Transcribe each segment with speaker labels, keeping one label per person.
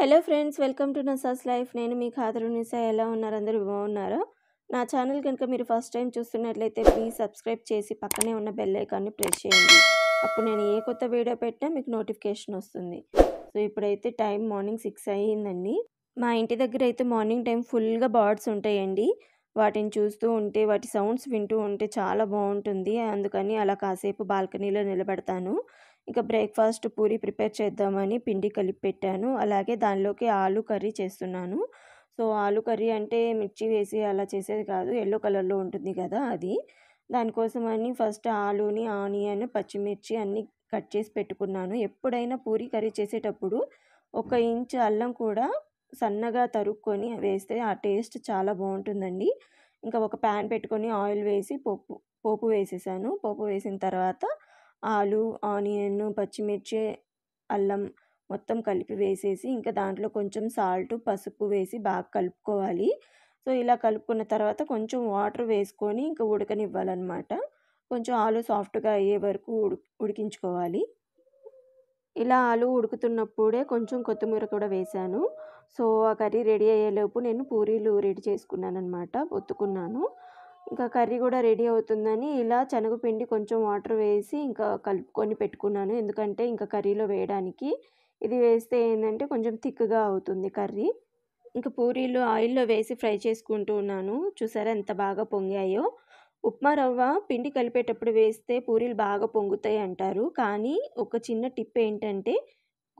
Speaker 1: hello friends welcome to నసాస్ life నేను మీ ఖాదరు నిసా ఎలా ఉన్నారు అందరూ బాగున్నారా నా ఛానల్ కనుక మీరు ఫస్ట్ టైం చూస్తున్నట్లయితే ప్లీజ్ సబ్స్క్రైబ్ చేసి పక్కనే ఉన్న బెల్ ఐకాన్ని ప్రెస్ చేయండి అప్పుడు నేను ఏ కొత్త వీడియో పెట్టినా మీకు నోటిఫికేషన్ వస్తుంది సో ఇప్పుడైతే టైం మార్నింగ్ సిక్స్ అయ్యిందండి మా ఇంటి దగ్గర అయితే మార్నింగ్ టైం ఫుల్గా బర్డ్స్ ఉంటాయండి వాటిని చూస్తూ ఉంటే వాటి సౌండ్స్ వింటూ ఉంటే చాలా బాగుంటుంది అందుకని అలా కాసేపు బాల్కనీలో నిలబెడతాను ఇక బ్రేక్ఫాస్ట్ పూరి ప్రిపేర్ చేద్దామని పిండి కలిపి పెట్టాను అలాగే దానిలోకి ఆలు కర్రీ చేస్తున్నాను సో ఆలు కర్రీ అంటే మిర్చి వేసి అలా చేసేది కాదు ఎల్లో కలర్లో ఉంటుంది కదా అది దానికోసం అని ఫస్ట్ ఆలుని ఆనియన్ పచ్చిమిర్చి అన్నీ కట్ చేసి పెట్టుకున్నాను ఎప్పుడైనా పూరి కర్రీ చేసేటప్పుడు ఒక ఇంచ్ అల్లం కూడా సన్నగా తరుక్కొని వేస్తే ఆ టేస్ట్ చాలా బాగుంటుందండి ఇంకా ఒక ప్యాన్ పెట్టుకొని ఆయిల్ వేసి పోపు పోపు వేసేసాను పోపు వేసిన తర్వాత ఆలు ఆనియన్ పచ్చిమిర్చి అల్లం మొత్తం కలిపి వేసేసి ఇంకా దాంట్లో కొంచెం సాల్ట్ పసుపు వేసి బాగా కలుపుకోవాలి సో ఇలా కలుపుకున్న తర్వాత కొంచెం వాటర్ వేసుకొని ఇంకా ఉడకనివ్వాలన్నమాట కొంచెం ఆలు సాఫ్ట్గా అయ్యే వరకు ఉడికించుకోవాలి ఇలా ఆలు ఉడుకుతున్నప్పుడే కొంచెం కొత్తిమీర కూడా వేశాను సో ఆ కర్రీ రెడీ అయ్యేలోపు నేను పూరీలు రెడీ చేసుకున్నాను అనమాట ఒత్తుకున్నాను ఇంకా కర్రీ కూడా రెడీ అవుతుందని ఇలా శనగపిండి కొంచెం వాటర్ వేసి ఇంకా కలుపుకొని పెట్టుకున్నాను ఎందుకంటే ఇంకా కర్రీలో వేయడానికి ఇది వేస్తే ఏంటంటే కొంచెం థిక్గా అవుతుంది కర్రీ ఇంకా పూరీలు ఆయిల్లో వేసి ఫ్రై చేసుకుంటూ ఉన్నాను చూసారా ఎంత బాగా పొంగాయో ఉప్మా రవ్వ పిండి కలిపేటప్పుడు వేస్తే పూరీలు బాగా పొంగుతాయి అంటారు కానీ ఒక చిన్న టిప్ ఏంటంటే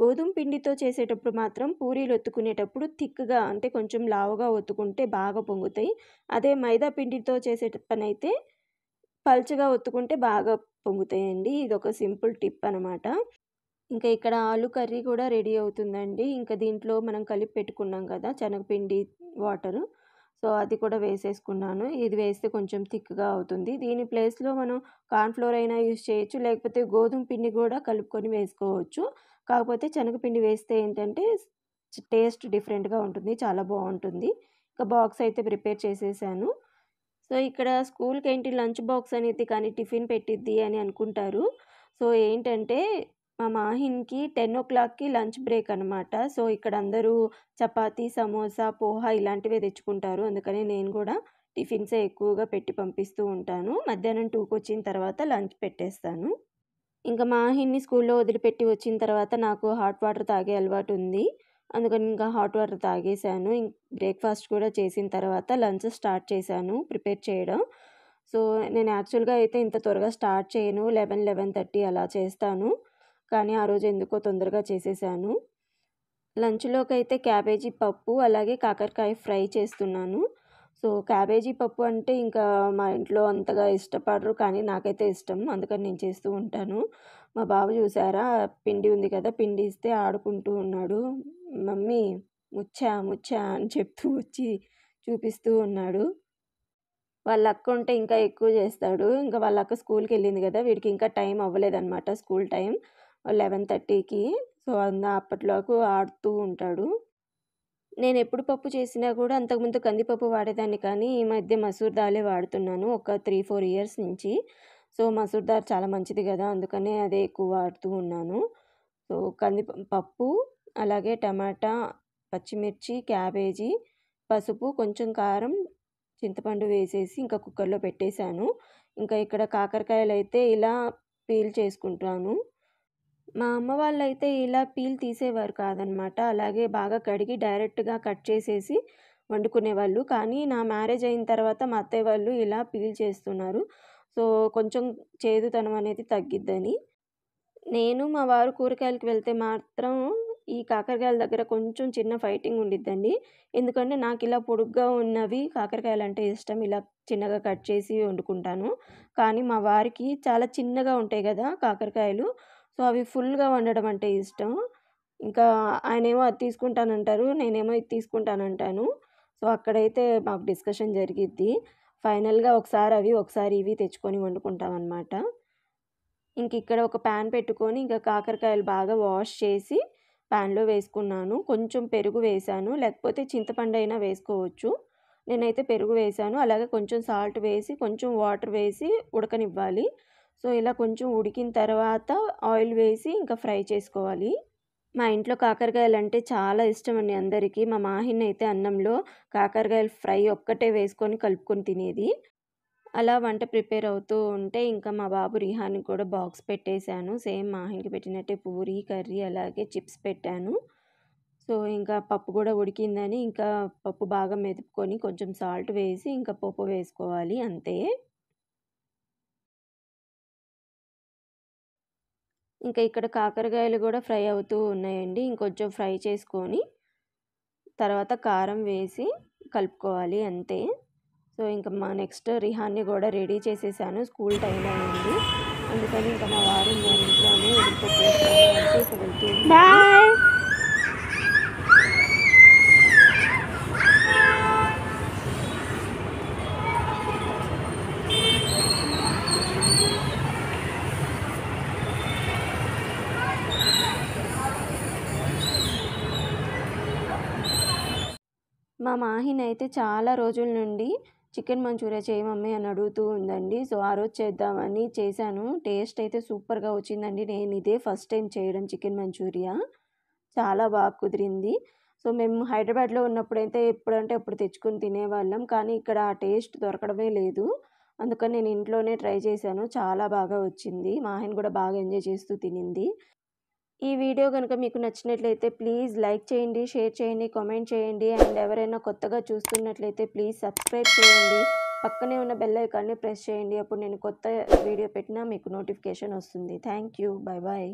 Speaker 1: గోధుమ పిండితో చేసేటప్పుడు మాత్రం పూరీలు ఒత్తుకునేటప్పుడు థిక్గా అంటే కొంచెం లావుగా ఒత్తుకుంటే బాగా పొంగుతాయి అదే మైదా పిండితో చేసే పని అయితే పల్చగా ఒత్తుకుంటే బాగా పొంగుతాయండి ఇది ఒక సింపుల్ టిప్ అనమాట ఇంకా ఇక్కడ ఆలు కర్రీ కూడా రెడీ అవుతుందండి ఇంకా దీంట్లో మనం కలిపి పెట్టుకున్నాం కదా శనగపిండి వాటరు సో అది కూడా వేసేసుకున్నాను ఇది వేస్తే కొంచెం థిక్గా అవుతుంది దీని ప్లేస్లో మనం కార్న్ఫ్లోర్ అయినా యూస్ చేయొచ్చు లేకపోతే గోధుమ పిండి కూడా కలుపుకొని వేసుకోవచ్చు కాకపోతే శనగపిండి వేస్తే ఏంటంటే టేస్ట్ డిఫరెంట్గా ఉంటుంది చాలా బాగుంటుంది ఇంకా బాక్స్ అయితే ప్రిపేర్ చేసేసాను సో ఇక్కడ స్కూల్కి ఏంటి లంచ్ బాక్స్ అనేది కానీ టిఫిన్ పెట్టిద్ది అని అనుకుంటారు సో ఏంటంటే మా మాహిన్కి టెన్ ఓ క్లాక్కి లంచ్ బ్రేక్ అనమాట సో ఇక్కడ అందరూ చపాతి సమోసా పోహా ఇలాంటివే తెచ్చుకుంటారు అందుకని నేను కూడా టిఫిన్సే ఎక్కువగా పెట్టి పంపిస్తూ ఉంటాను మధ్యాహ్నం టూకి వచ్చిన తర్వాత లంచ్ పెట్టేస్తాను ఇంకా మా మాహిని స్కూల్లో వదిలిపెట్టి వచ్చిన తర్వాత నాకు హాట్ వాటర్ తాగే అలవాటు ఉంది అందుకని ఇంకా హాట్ వాటర్ తాగేశాను బ్రేక్ఫాస్ట్ కూడా చేసిన తర్వాత లంచ్ స్టార్ట్ చేశాను ప్రిపేర్ చేయడం సో నేను యాక్చువల్గా అయితే ఇంత త్వరగా స్టార్ట్ చేయను లెవెన్ లెవెన్ థర్టీ అలా చేస్తాను కానీ ఆ రోజు ఎందుకో తొందరగా చేసేసాను లంచ్లోకి అయితే క్యాబేజీ పప్పు అలాగే కాకరకాయ ఫ్రై చేస్తున్నాను సో క్యాబేజీ పప్పు అంటే ఇంకా మా ఇంట్లో అంతగా ఇష్టపడరు కానీ నాకైతే ఇష్టం అందుకని నేను చేస్తూ ఉంటాను మా బాబు చూసారా పిండి ఉంది కదా పిండి ఇస్తే ఆడుకుంటూ ఉన్నాడు మమ్మీ ముచ్చా ముచ్చా అని చెప్తూ వచ్చి చూపిస్తూ ఉన్నాడు వాళ్ళ అక్క ఉంటే ఇంకా ఎక్కువ చేస్తాడు ఇంకా వాళ్ళ అక్క స్కూల్కి వెళ్ళింది కదా వీడికి ఇంకా టైం అవ్వలేదన్నమాట స్కూల్ టైం లెవెన్ థర్టీకి సో అప్పట్లోకి ఆడుతూ ఉంటాడు నేను ఎప్పుడు పప్పు చేసినా కూడా అంతకుముందు కందిపప్పు వాడేదాన్ని కానీ ఈ మధ్య మసూర్ దాలే వాడుతున్నాను ఒక త్రీ ఫోర్ ఇయర్స్ నుంచి సో మసూర్ దాల్ చాలా మంచిది కదా అందుకనే అదే ఎక్కువ వాడుతూ ఉన్నాను సో కంది పప్పు అలాగే టమాటా పచ్చిమిర్చి క్యాబేజీ పసుపు కొంచెం కారం చింతపండు వేసేసి ఇంకా కుక్కర్లో పెట్టేశాను ఇంకా ఇక్కడ కాకరకాయలు అయితే ఇలా పీల్ చేసుకుంటాను మా అమ్మ వాళ్ళైతే ఇలా పీల్ తీసేవారు కాదనమాట అలాగే బాగా కడిగి డైరెక్ట్గా కట్ చేసేసి వండుకునేవాళ్ళు కానీ నా మ్యారేజ్ అయిన తర్వాత మా అత్తయ్య వాళ్ళు ఇలా పీల్ చేస్తున్నారు సో కొంచెం చేదుతనం అనేది తగ్గిద్దని నేను మా వారు కూరగాయలకు వెళ్తే మాత్రం ఈ కాకరకాయల దగ్గర కొంచెం చిన్న ఫైటింగ్ ఉండిద్దండి ఎందుకంటే నాకు ఇలా పొడుగ్గా ఉన్నవి కాకరకాయలు అంటే ఇష్టం ఇలా చిన్నగా కట్ చేసి వండుకుంటాను కానీ మా వారికి చాలా చిన్నగా ఉంటాయి కదా కాకరకాయలు సో అవి ఫుల్గా వండడం అంటే ఇష్టం ఇంకా ఆయనేమో అది తీసుకుంటానంటారు నేనేమో ఇది తీసుకుంటానంటాను సో అక్కడైతే మాకు డిస్కషన్ జరిగిద్ది ఫైనల్గా ఒకసారి అవి ఒకసారి ఇవి తెచ్చుకొని వండుకుంటాం అనమాట ఇంక ఇక్కడ ఒక ప్యాన్ పెట్టుకొని ఇంకా కాకరకాయలు బాగా వాష్ చేసి ప్యాన్లో వేసుకున్నాను కొంచెం పెరుగు వేశాను లేకపోతే చింతపండు అయినా వేసుకోవచ్చు నేనైతే పెరుగు వేశాను అలాగే కొంచెం సాల్ట్ వేసి కొంచెం వాటర్ వేసి ఉడకనివ్వాలి సో ఇలా కొంచెం ఉడికిన తర్వాత ఆయిల్ వేసి ఇంకా ఫ్రై చేసుకోవాలి మా ఇంట్లో కాకరకాయలు అంటే చాలా ఇష్టం అండి అందరికీ మా మాహిన్ అయితే అన్నంలో కాకరకాయలు ఫ్రై ఒక్కటే వేసుకొని కలుపుకొని తినేది అలా వంట ప్రిపేర్ అవుతూ ఉంటే ఇంకా మా బాబు రిహానికి కూడా బాక్స్ పెట్టేశాను సేమ్ మాహిన్కి పెట్టినట్టే పూరి కర్రీ అలాగే చిప్స్ పెట్టాను సో ఇంకా పప్పు కూడా ఉడికిందని ఇంకా పప్పు బాగా మెదుపుకొని కొంచెం సాల్ట్ వేసి ఇంకా పప్పు వేసుకోవాలి అంతే ఇంకా ఇక్కడ కాకరకాయలు కూడా ఫ్రై అవుతూ ఉన్నాయండి ఇంకొంచెం ఫ్రై చేసుకొని తర్వాత కారం వేసి కలుపుకోవాలి అంతే సో ఇంకా మా నెక్స్ట్ రిహాన్ని కూడా రెడీ చేసేసాను స్కూల్ టైం అయింది అందుకని ఇంకా మా వారు మా ఇంట్లోనే మా మాహిన్ అయితే చాలా రోజుల నుండి చికెన్ మంచూరియా చేయి మమ్మీ అని అడుగుతూ ఉందండి సో ఆ రోజు చేద్దామని చేశాను టేస్ట్ అయితే సూపర్గా వచ్చిందండి నేను ఇదే ఫస్ట్ టైం చేయడం చికెన్ మంచూరియా చాలా బాగా కుదిరింది సో మేము హైదరాబాద్లో ఉన్నప్పుడైతే ఎప్పుడంటే అప్పుడు తెచ్చుకొని తినేవాళ్ళం కానీ ఇక్కడ ఆ టేస్ట్ దొరకడమే లేదు అందుకని నేను ఇంట్లోనే ట్రై చేశాను చాలా బాగా వచ్చింది మా కూడా బాగా ఎంజాయ్ చేస్తూ తినింది ఈ వీడియో కనుక మీకు నచ్చినట్లయితే ప్లీజ్ లైక్ చేయండి షేర్ చేయండి కామెంట్ చేయండి అండ్ ఎవరైనా కొత్తగా చూస్తున్నట్లయితే ప్లీజ్ సబ్స్క్రైబ్ చేయండి పక్కనే ఉన్న బెల్ ఐకాన్ని ప్రెస్ చేయండి అప్పుడు నేను కొత్త వీడియో పెట్టినా మీకు నోటిఫికేషన్ వస్తుంది థ్యాంక్ యూ బాయ్ బాయ్